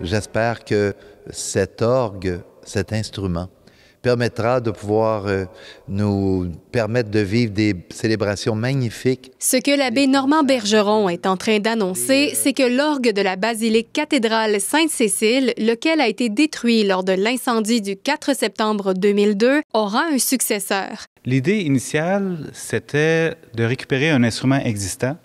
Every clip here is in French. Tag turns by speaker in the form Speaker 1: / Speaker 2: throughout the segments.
Speaker 1: J'espère que cet orgue, cet instrument, permettra de pouvoir euh, nous permettre de vivre des célébrations magnifiques.
Speaker 2: Ce que l'abbé Normand Bergeron est en train d'annoncer, c'est que l'orgue de la basilique cathédrale Sainte-Cécile, lequel a été détruit lors de l'incendie du 4 septembre 2002, aura un successeur.
Speaker 3: L'idée initiale, c'était de récupérer un instrument existant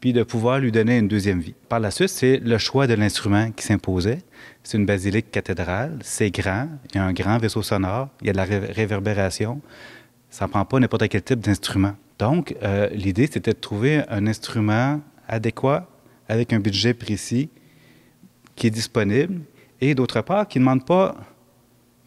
Speaker 3: puis de pouvoir lui donner une deuxième vie. Par la suite, c'est le choix de l'instrument qui s'imposait. C'est une basilique cathédrale, c'est grand, il y a un grand vaisseau sonore, il y a de la réverbération. Ça ne prend pas n'importe quel type d'instrument. Donc, euh, l'idée, c'était de trouver un instrument adéquat avec un budget précis qui est disponible et d'autre part, qui ne demande pas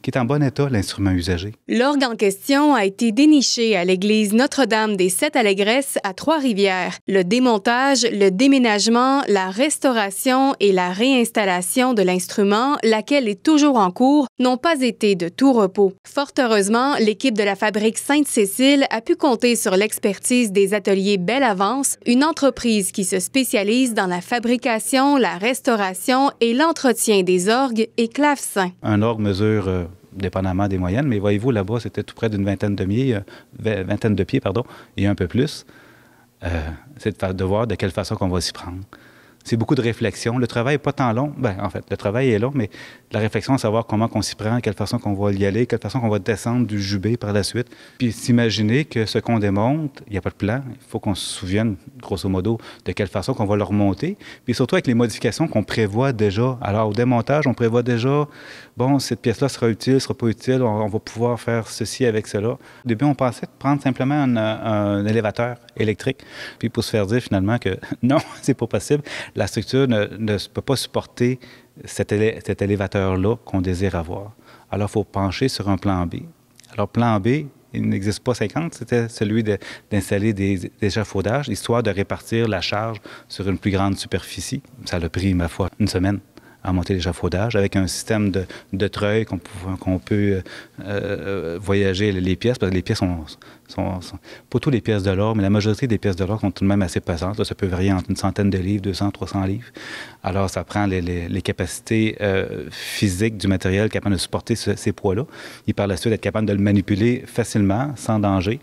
Speaker 3: qui est en bon état, l'instrument usagé.
Speaker 2: L'orgue en question a été déniché à l'église Notre-Dame des Sept Allégresses à Trois-Rivières. Le démontage, le déménagement, la restauration et la réinstallation de l'instrument, laquelle est toujours en cours, n'ont pas été de tout repos. Fort heureusement, l'équipe de la fabrique Sainte-Cécile a pu compter sur l'expertise des ateliers Belle Avance, une entreprise qui se spécialise dans la fabrication, la restauration et l'entretien des orgues et clavecins.
Speaker 3: Un orgue mesure euh, dépendamment des moyennes. Mais voyez-vous, là-bas, c'était tout près d'une vingtaine de, pieds, euh, vingtaine de pieds pardon, et un peu plus. Euh, c'est de, de, voir de quelle façon qu'on va s'y prendre c'est beaucoup de réflexion. Le travail n'est pas tant long. Ben, en fait, le travail est long, mais la réflexion, à savoir comment on s'y prend, quelle façon qu'on va y aller, quelle façon qu'on va descendre du jubé par la suite. Puis s'imaginer que ce qu'on démonte, il n'y a pas de plan. Il faut qu'on se souvienne, grosso modo, de quelle façon qu'on va le remonter. Puis surtout avec les modifications qu'on prévoit déjà. Alors, au démontage, on prévoit déjà, bon, cette pièce-là sera utile, sera pas utile, on, va pouvoir faire ceci avec cela. Au début, on pensait prendre simplement un, un élévateur électrique, puis pour se faire dire finalement que non, c'est pas possible la structure ne, peut pas supporter cet, élévateur-là qu'on désire avoir. Alors, il faut pencher sur un plan B. Alors, plan B, il n'existe pas 50, c'était celui d'installer des, des, histoire de répartir la charge sur une plus grande superficie. Ça a pris, ma foi, une semaine à monter l'échafaudage avec un système de, treuil qu'on peut euh, euh, voyager les pièces, parce que les pièces sont, sont, pas toutes les pièces de l'or, mais la majorité des pièces de l'or sont tout de même assez pesantes. ça peut varier entre une centaine de livres, 200, 300 livres. Alors, ça prend les, capacités euh, physiques du matériel capable de supporter ces poids-là Il par la suite être capable de le manipuler facilement, sans danger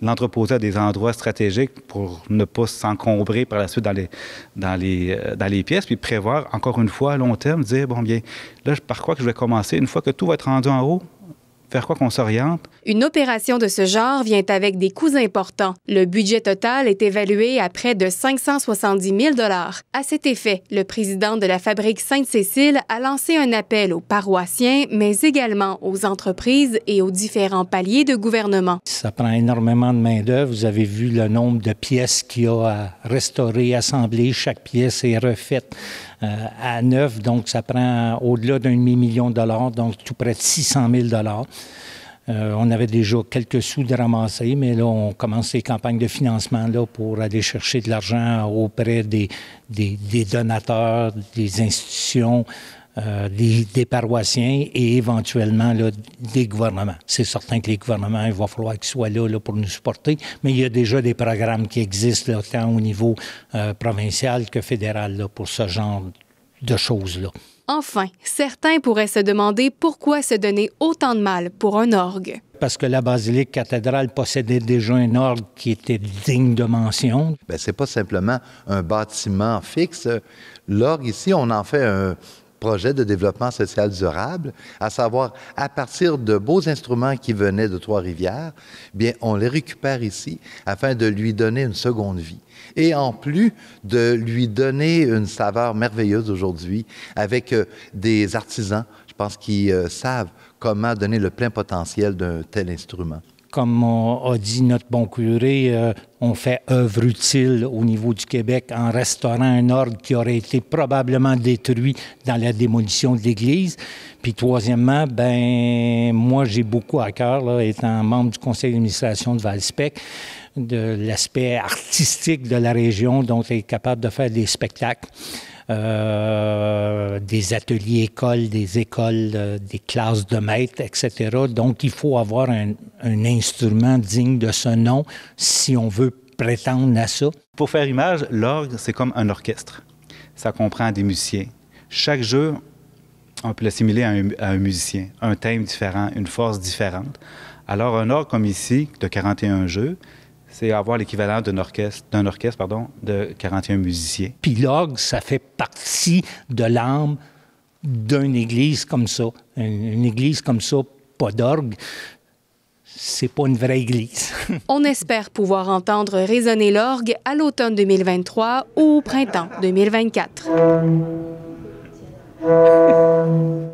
Speaker 3: l'entreposer à des endroits stratégiques pour ne pas s'encombrer par la suite dans les, dans, les, euh, pièces, puis prévoir encore une fois à long terme, dire, bon bien, là, par quoi que je vais commencer, une fois que tout va être rendu en haut, vers quoi qu'on s'oriente,
Speaker 2: une opération de ce genre vient avec des coûts importants. Le budget total est évalué à près de 570 000 À cet effet, le président de la Fabrique Sainte-Cécile a lancé un appel aux paroissiens, mais également aux entreprises et aux différents paliers de gouvernement.
Speaker 4: Ça prend énormément de main-d'œuvre. Vous avez vu le nombre de pièces qu'il y a à restaurer, assembler. Chaque pièce est refaite euh, à neuf, donc ça prend au-delà d'un demi-million de dollars, donc tout près de 600 000 dollars. Euh, on avait déjà quelques sous de ramasser, mais là, on commence les campagnes de financement là, pour aller chercher de l'argent auprès des, donateurs, des institutions, euh, des, paroissiens et éventuellement des gouvernements. C'est certain que les gouvernements, il va falloir qu'ils soient là, pour nous supporter, mais il y a déjà des programmes qui existent tant au niveau euh, provincial que fédéral pour ce genre de choses-là.
Speaker 2: Enfin, certains pourraient se demander pourquoi se donner autant de mal pour un orgue.
Speaker 4: Parce que la basilique cathédrale possédait déjà un orgue qui était digne de mention. Ce ben, c'est pas simplement
Speaker 1: un bâtiment fixe. L'orgue, ici, on en fait un, projet de développement social durable, à savoir à partir de beaux instruments qui venaient de Trois-Rivières, bien, on les récupère ici afin de lui donner une seconde vie. Et en plus de lui donner une saveur merveilleuse aujourd'hui avec euh, des artisans, je pense, qui euh, savent comment donner le plein potentiel d'un tel instrument
Speaker 4: comme a dit notre bon curé, euh, on fait œuvre utile au niveau du Québec en restaurant un ordre qui aurait été probablement détruit dans la démolition de l'Église. Puis troisièmement, ben moi j'ai beaucoup à cœur, étant membre du conseil d'administration de Valspec, de l'aspect artistique de la région dont est capable de faire des spectacles. Euh, des ateliers écoles, des écoles, euh, des classes de maîtres, etc. Donc, il faut avoir un, instrument digne de ce nom si on veut prétendre à ça.
Speaker 3: Pour faire image, l'orgue, c'est comme un orchestre. Ça comprend des musiciens. Chaque jeu, on peut l'assimiler à, à un, musicien, un thème différent, une force différente. Alors, un orgue comme ici, de 41 jeux, c'est avoir l'équivalent d'un orchestre, d'un orchestre pardon, de 41 musiciens.
Speaker 4: Puis l'orgue, ça fait partie de l'âme d'une église comme ça. Une, une église comme ça, pas d'orgue c'est pas une vraie église.
Speaker 2: On espère pouvoir entendre résonner l'orgue à l'automne 2023 ou au printemps
Speaker 3: 2024.